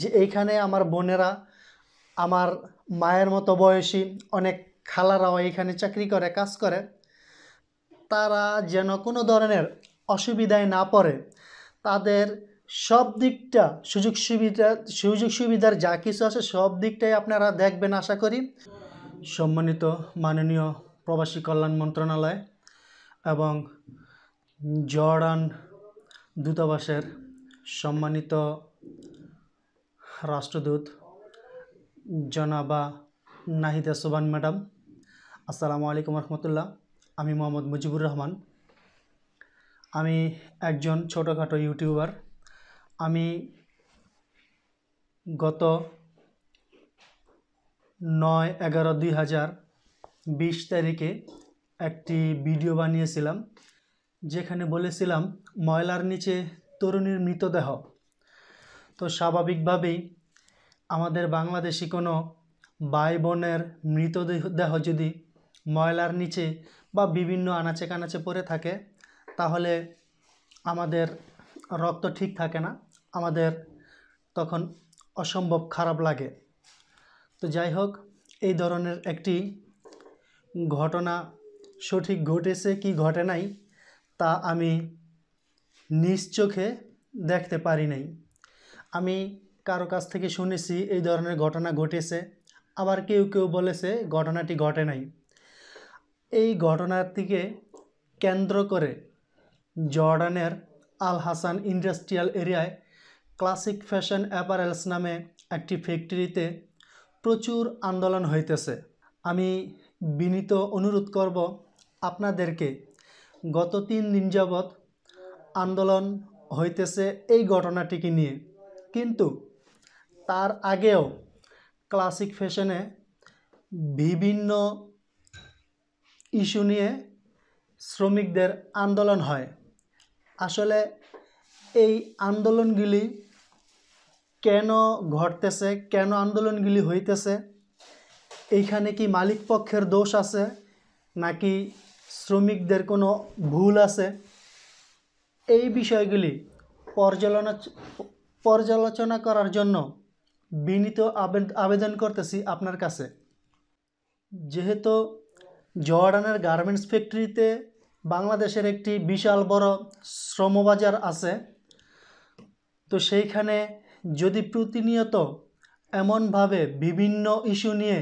যে এইখানে আমার বোনেরা আমার মায়ের মতো বয়সী অনেক খালারাও এইখানে চাকরি করে কাজ করে তারা যেন কোনো ধরনের অসুবিধায় না পড়ে তাদের সব দিকটা সুযোগ সুবিধা সুযোগ সুবিধার যা কিছু আছে সব দিকটাই আপনারা দেখবেন আশা করি সম্মানিত মাননীয় প্রবাসী কল্যাণ মন্ত্রণালয় এবং জর্ডান দূতাবাসের সম্মানিত রাষ্ট্রদূত জনাবা নাহিদা সোবান ম্যাডাম আসসালামু আলাইকুম রহমতুল্লাহ আমি মোহাম্মদ মুজিবুর রহমান আমি একজন ছোটোখাটো ইউটিউবার আমি গত নয় এগারো দুই হাজার বিশ তারিখে একটি ভিডিও বানিয়েছিলাম যেখানে বলেছিলাম ময়লার নিচে তরুণীর মৃতদেহ তো স্বাভাবিকভাবেই আমাদের বাংলাদেশি কোনো ভাই বোনের মৃতদেহ যদি ময়লার নিচে বা বিভিন্ন আনাচে কানাচে পড়ে থাকে তাহলে আমাদের রক্ত ঠিক থাকে না আমাদের তখন অসম্ভব খারাপ লাগে তো যাই হোক এই ধরনের একটি ঘটনা সঠিক ঘটেছে কি ঘটে নাই তা আমি নিজ চোখে দেখতে পারি নাই আমি কারো কাছ থেকে শুনেছি এই ধরনের ঘটনা ঘটেছে আবার কেউ কেউ বলেছে ঘটনাটি ঘটে নাই এই ঘটনার কেন্দ্র করে জর্ডানের আল হাসান ইন্ডাস্ট্রিয়াল এরিয়ায় ক্লাসিক ফ্যাশন অ্যাপারেলস নামে একটি ফ্যাক্টরিতে প্রচুর আন্দোলন হইতেছে আমি বিনীত অনুরোধ করব আপনাদেরকে গত তিন দিন যাবৎ আন্দোলন হইতেছে এই ঘটনাটিকে নিয়ে কিন্তু তার আগেও ক্লাসিক ফ্যাশনে বিভিন্ন ইস্যু নিয়ে শ্রমিকদের আন্দোলন হয় আসলে এই আন্দোলনগুলি কেন ঘটতেছে কেন আন্দোলনগুলি হইতেছে এইখানে কি মালিক পক্ষের দোষ আছে নাকি শ্রমিকদের কোনো ভুল আছে এই বিষয়গুলি পর্যালোচনা পর্যালোচনা করার জন্য বিনীত আবেদন করতেছি আপনার কাছে যেহেতু জর্ডানের গার্মেন্টস ফ্যাক্টরিতে বাংলাদেশের একটি বিশাল বড় শ্রমবাজার আছে তো সেইখানে যদি প্রতিনিয়ত এমনভাবে বিভিন্ন ইস্যু নিয়ে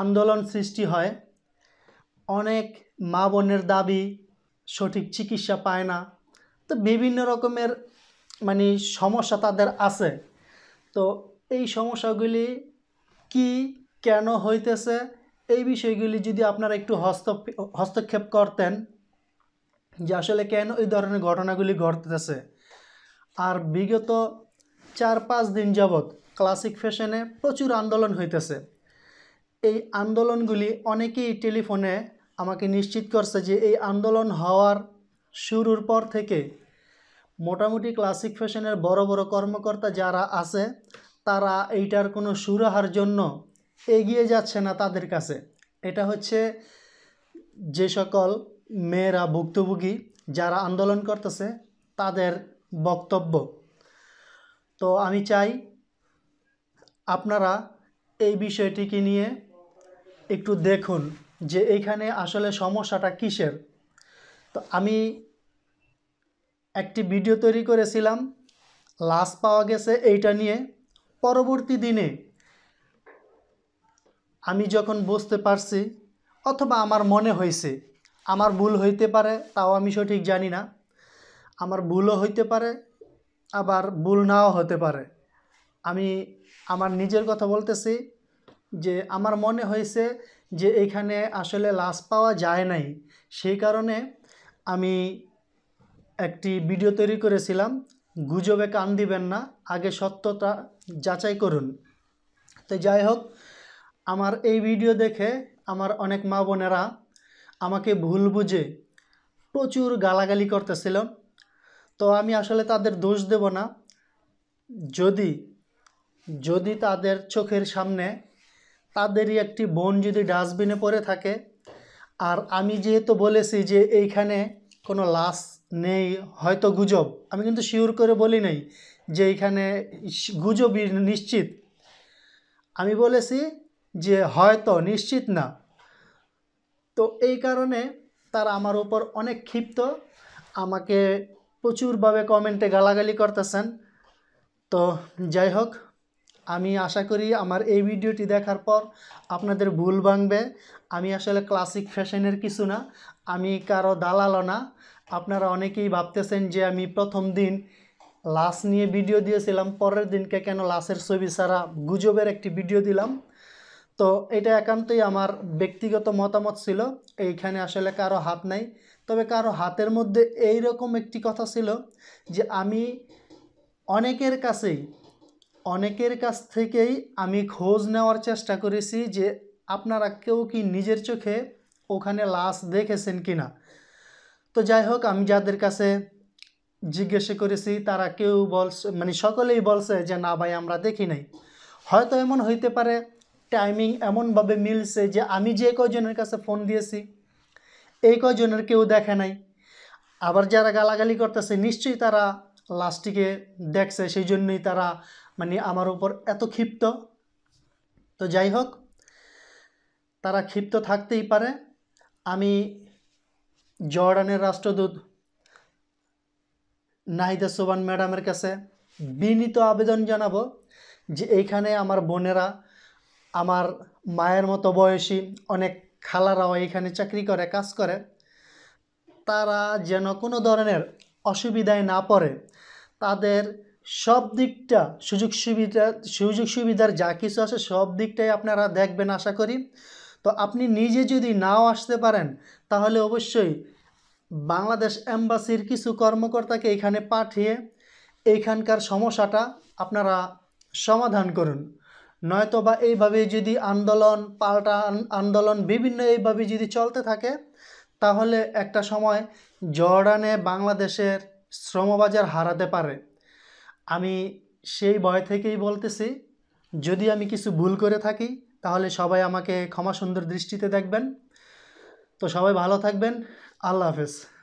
আন্দোলন সৃষ্টি হয় অনেক মা বোনের দাবি সঠিক চিকিৎসা পায় না তো বিভিন্ন রকমের মানে সমস্যা তাদের আছে তো এই সমস্যাগুলি কি কেন হইতেছে এই বিষয়গুলি যদি আপনারা একটু হস্তক্ষেপ করতেন যে আসলে কেন এই ধরনের ঘটনাগুলি ঘটতেছে আর বিগত চার পাঁচ দিন যাবৎ ক্লাসিক ফ্যাশনে প্রচুর আন্দোলন হইতেছে এই আন্দোলনগুলি অনেকেই টেলিফোনে আমাকে নিশ্চিত করছে যে এই আন্দোলন হওয়ার শুরুর পর থেকে মোটামুটি ক্লাসিক ফ্যাশনের বড় বড় কর্মকর্তা যারা আছে তারা এইটার কোনো সুরাহার জন্য এগিয়ে যাচ্ছে না তাদের কাছে এটা হচ্ছে যে সকল মেয়েরা ভুক্তভোগী যারা আন্দোলন করতেছে তাদের বক্তব্য তো আমি চাই আপনারা এই বিষয়টিকে নিয়ে একটু দেখুন যে এখানে আসলে সমস্যাটা কিসের তো আমি একটি ভিডিও তৈরি করেছিলাম লাশ পাওয়া গেছে এইটা নিয়ে পরবর্তী দিনে আমি যখন বুঝতে পারছি অথবা আমার মনে হয়েছে আমার ভুল হইতে পারে তাও আমি সঠিক জানি না আমার ভুলও হইতে পারে আবার ভুল নাও হতে পারে আমি আমার নিজের কথা বলতেছি যে আমার মনে হয়েছে যে এখানে আসলে লাশ পাওয়া যায় নাই সেই কারণে আমি একটি ভিডিও তৈরি করেছিলাম গুজবে কান দিবেন না আগে সত্যতা যাচাই করুন তো যাই হোক আমার এই ভিডিও দেখে আমার অনেক মা বোনেরা আমাকে ভুল বুঝে প্রচুর গালাগালি করতেছিল তো আমি আসলে তাদের দোষ দেব না যদি যদি তাদের চোখের সামনে তাদেরই একটি বোন যদি ডাস্টবিনে পড়ে থাকে আর আমি যেহেতু বলেছি যে এইখানে কোনো লাশ নেই হয়তো গুজব আমি কিন্তু শিওর করে বলি নাই যে এখানে গুজবই নিশ্চিত আমি বলেছি যে হয়তো নিশ্চিত না তো এই কারণে তারা আমার উপর অনেক ক্ষিপ্ত আমাকে প্রচুরভাবে কমেন্টে গালাগালি করতেছেন তো যাই হোক আমি আশা করি আমার এই ভিডিওটি দেখার পর আপনাদের ভুল ভাঙবে আমি আসলে ক্লাসিক ফ্যাশনের কিছু না আমি কারো দালালও না আপনারা অনেকেই ভাবতেছেন যে আমি প্রথম দিন লাশ নিয়ে ভিডিও দিয়েছিলাম পরের দিনকে কেন লাশের ছবি ছাড়া গুজবের একটি ভিডিও দিলাম তো এটা একান্তই আমার ব্যক্তিগত মতামত ছিল এইখানে আসলে কারো হাত নাই তবে কারো হাতের মধ্যে এই রকম একটি কথা ছিল যে আমি অনেকের কাছেই অনেকের কাছ থেকেই আমি খোঁজ নেওয়ার চেষ্টা করেছি যে আপনারা কেউ কি নিজের চোখে ওখানে লাশ দেখেছেন কি না তো যাই হোক আমি যাদের কাছে জিজ্ঞেস করেছি তারা কেউ বলছে মানে সকলেই বলছে যে না ভাই আমরা দেখি নাই হয়তো এমন হইতে পারে টাইমিং এমনভাবে মিলছে যে আমি যে কজনের কাছে ফোন দিয়েছি এই কজনের কেউ দেখে নাই আবার যারা গালাগালি করতেছে নিশ্চয়ই তারা লাস্টিকে দেখছে সেই জন্যই তারা মানে আমার উপর এত ক্ষিপ্ত তো যাই হোক তারা ক্ষিপ্ত থাকতেই পারে আমি জর্ডানের রাষ্ট্রদূত নাহিদা সোবান ম্যাডামের কাছে বিনীত আবেদন জানাবো যে এইখানে আমার বোনেরা আমার মায়ের মতো বয়সী অনেক খালারাও এখানে চাকরি করে কাজ করে তারা যেন কোনো ধরনের অসুবিধায় না পড়ে তাদের সব দিকটা সুযোগ সুবিধা সুযোগ সুবিধার যা কিছু আছে সব দিকটাই আপনারা দেখবেন আশা করি তো আপনি নিজে যদি নাও আসতে পারেন তাহলে অবশ্যই বাংলাদেশ এম্বাসির কিছু কর্মকর্তাকে এখানে পাঠিয়ে এইখানকার সমস্যাটা আপনারা সমাধান করুন নয়তো বা এইভাবে যদি আন্দোলন পাল্টা আন্দোলন বিভিন্ন এইভাবে যদি চলতে থাকে তাহলে একটা সময় জর্ডানে বাংলাদেশের শ্রমবাজার হারাতে পারে আমি সেই ভয় থেকেই বলতেছি যদি আমি কিছু ভুল করে থাকি তাহলে সবাই আমাকে ক্ষমা সুন্দর দৃষ্টিতে দেখবেন তো সবাই ভালো থাকবেন I love this.